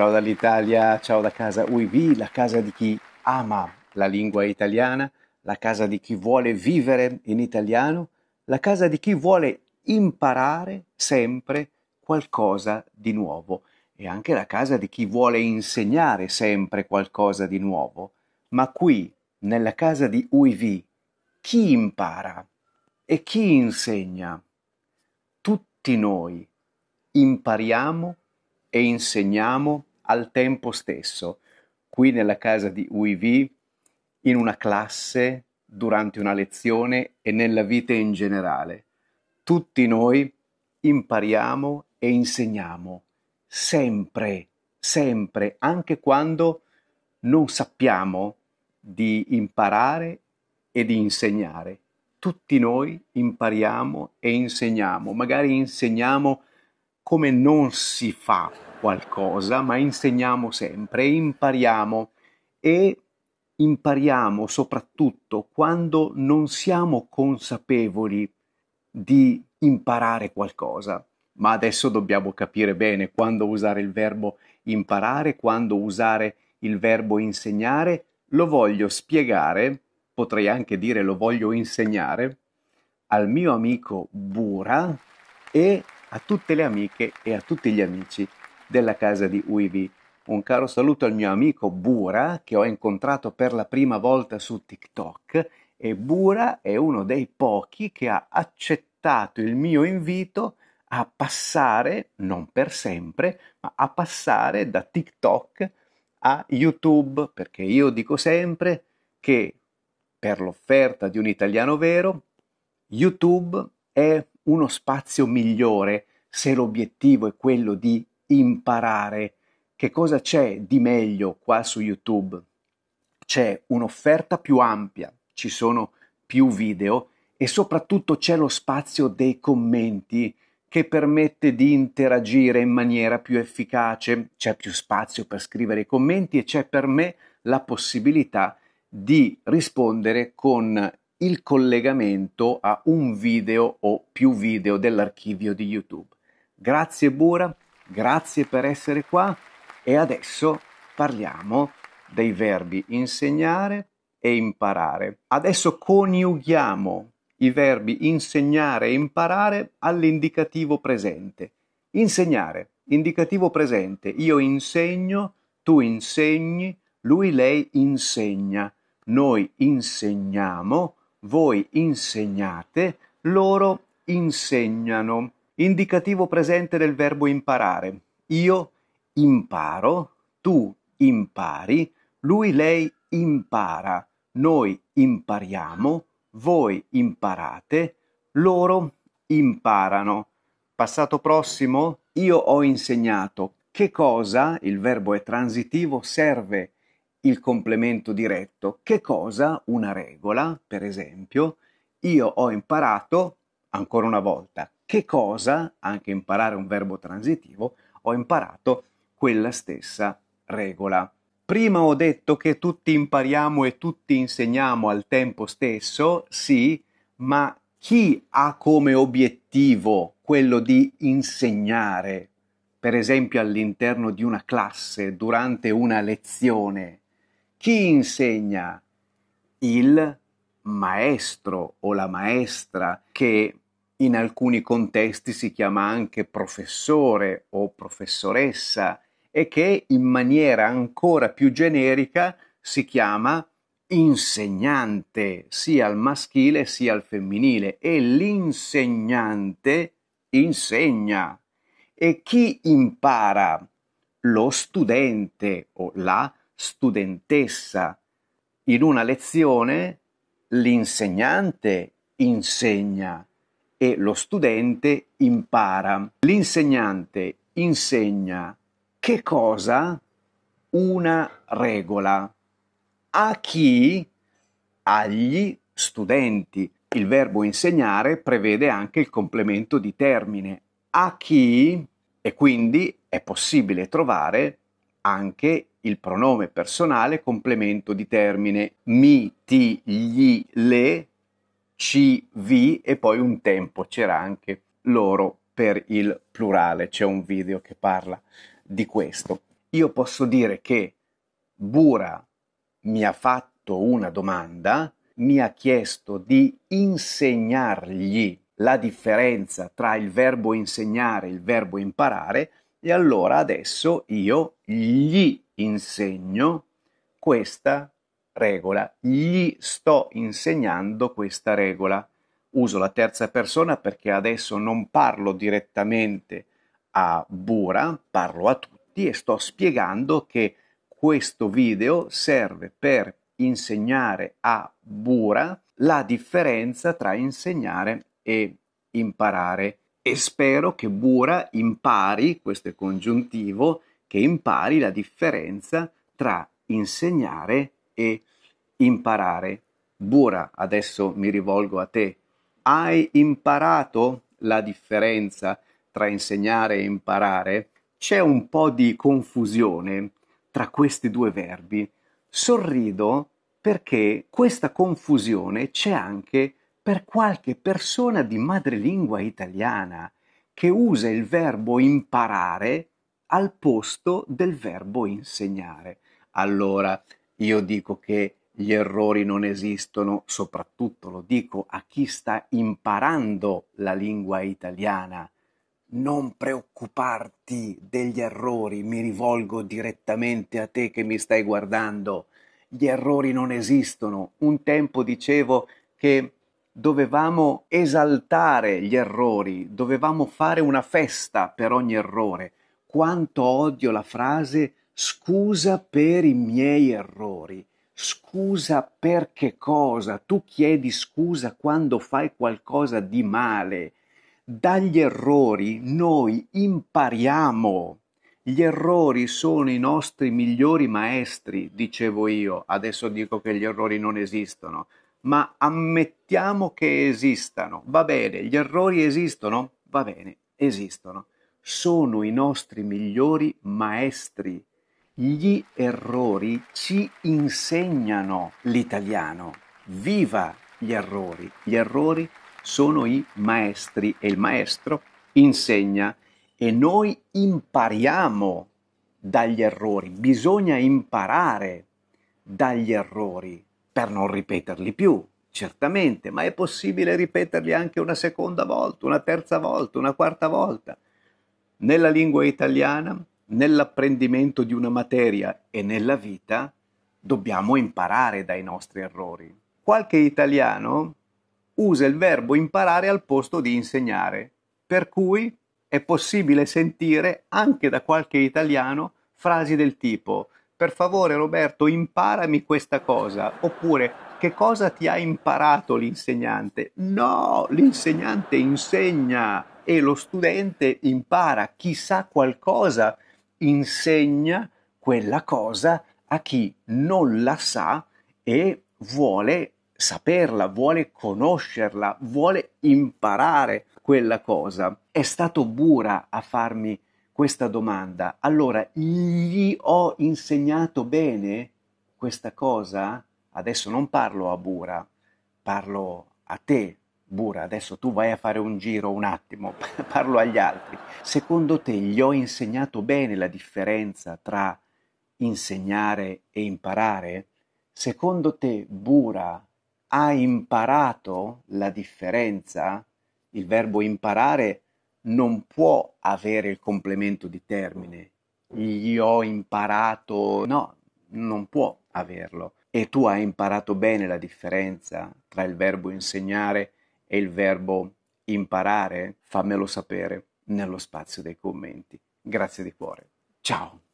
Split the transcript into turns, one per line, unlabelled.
Ciao dall'Italia, ciao da casa UIV, la casa di chi ama la lingua italiana, la casa di chi vuole vivere in italiano, la casa di chi vuole imparare sempre qualcosa di nuovo e anche la casa di chi vuole insegnare sempre qualcosa di nuovo. Ma qui, nella casa di UIV, chi impara e chi insegna? Tutti noi impariamo e insegniamo al tempo stesso, qui nella casa di UIV, in una classe, durante una lezione e nella vita in generale. Tutti noi impariamo e insegniamo sempre, sempre, anche quando non sappiamo di imparare e di insegnare. Tutti noi impariamo e insegniamo, magari insegniamo a come non si fa qualcosa, ma insegniamo sempre, impariamo e impariamo soprattutto quando non siamo consapevoli di imparare qualcosa. Ma adesso dobbiamo capire bene quando usare il verbo imparare, quando usare il verbo insegnare. Lo voglio spiegare, potrei anche dire lo voglio insegnare, al mio amico Bura e a tutte le amiche e a tutti gli amici della casa di Uivi. Un caro saluto al mio amico Bura che ho incontrato per la prima volta su TikTok e Bura è uno dei pochi che ha accettato il mio invito a passare, non per sempre, ma a passare da TikTok a YouTube, perché io dico sempre che per l'offerta di un italiano vero, YouTube è uno spazio migliore se l'obiettivo è quello di imparare che cosa c'è di meglio qua su YouTube. C'è un'offerta più ampia, ci sono più video e soprattutto c'è lo spazio dei commenti che permette di interagire in maniera più efficace, c'è più spazio per scrivere i commenti e c'è per me la possibilità di rispondere con il collegamento a un video o più video dell'archivio di YouTube. Grazie Bura, grazie per essere qua e adesso parliamo dei verbi insegnare e imparare. Adesso coniughiamo i verbi insegnare e imparare all'indicativo presente. Insegnare, indicativo presente, io insegno, tu insegni, lui, lei insegna, noi insegniamo, voi insegnate, loro insegnano. Indicativo presente del verbo imparare. Io imparo, tu impari, lui, lei impara, noi impariamo, voi imparate, loro imparano. Passato prossimo, io ho insegnato. Che cosa, il verbo è transitivo, serve il complemento diretto. Che cosa? Una regola, per esempio. Io ho imparato, ancora una volta, che cosa, anche imparare un verbo transitivo, ho imparato quella stessa regola. Prima ho detto che tutti impariamo e tutti insegniamo al tempo stesso, sì, ma chi ha come obiettivo quello di insegnare, per esempio all'interno di una classe, durante una lezione? Chi insegna? Il maestro o la maestra che in alcuni contesti si chiama anche professore o professoressa e che in maniera ancora più generica si chiama insegnante sia al maschile sia al femminile e l'insegnante insegna e chi impara lo studente o la studentessa. In una lezione l'insegnante insegna e lo studente impara. L'insegnante insegna che cosa? Una regola. A chi? Agli studenti. Il verbo insegnare prevede anche il complemento di termine. A chi? E quindi è possibile trovare anche il pronome personale complemento di termine mi, ti, gli, le, ci, vi e poi un tempo c'era anche loro per il plurale, c'è un video che parla di questo. Io posso dire che Bura mi ha fatto una domanda, mi ha chiesto di insegnargli la differenza tra il verbo insegnare e il verbo imparare e allora adesso io gli insegno questa regola, gli sto insegnando questa regola. Uso la terza persona perché adesso non parlo direttamente a Bura, parlo a tutti e sto spiegando che questo video serve per insegnare a Bura la differenza tra insegnare e imparare e spero che Bura impari, questo è congiuntivo, che impari la differenza tra insegnare e imparare. Bura, adesso mi rivolgo a te. Hai imparato la differenza tra insegnare e imparare? C'è un po' di confusione tra questi due verbi. Sorrido perché questa confusione c'è anche per qualche persona di madrelingua italiana che usa il verbo imparare al posto del verbo insegnare. Allora, io dico che gli errori non esistono, soprattutto lo dico a chi sta imparando la lingua italiana. Non preoccuparti degli errori, mi rivolgo direttamente a te che mi stai guardando. Gli errori non esistono. Un tempo dicevo che dovevamo esaltare gli errori, dovevamo fare una festa per ogni errore. Quanto odio la frase scusa per i miei errori. Scusa per che cosa? Tu chiedi scusa quando fai qualcosa di male. Dagli errori noi impariamo. Gli errori sono i nostri migliori maestri, dicevo io. Adesso dico che gli errori non esistono, ma ammettiamo che esistano. Va bene, gli errori esistono? Va bene, esistono. Sono i nostri migliori maestri. Gli errori ci insegnano l'italiano. Viva gli errori. Gli errori sono i maestri e il maestro insegna e noi impariamo dagli errori. Bisogna imparare dagli errori per non ripeterli più, certamente, ma è possibile ripeterli anche una seconda volta, una terza volta, una quarta volta. Nella lingua italiana, nell'apprendimento di una materia e nella vita, dobbiamo imparare dai nostri errori. Qualche italiano usa il verbo imparare al posto di insegnare, per cui è possibile sentire anche da qualche italiano frasi del tipo per favore Roberto imparami questa cosa, oppure che cosa ti ha imparato l'insegnante? No, l'insegnante insegna e lo studente impara, chi sa qualcosa insegna quella cosa a chi non la sa e vuole saperla, vuole conoscerla, vuole imparare quella cosa. È stato Bura a farmi questa domanda, allora gli ho insegnato bene questa cosa? Adesso non parlo a Bura, parlo a te, Bura, adesso tu vai a fare un giro un attimo, parlo agli altri. Secondo te gli ho insegnato bene la differenza tra insegnare e imparare? Secondo te Bura ha imparato la differenza? Il verbo imparare è non può avere il complemento di termine. Gli ho imparato, no, non può averlo. E tu hai imparato bene la differenza tra il verbo insegnare e il verbo imparare? Fammelo sapere nello spazio dei commenti. Grazie di cuore. Ciao.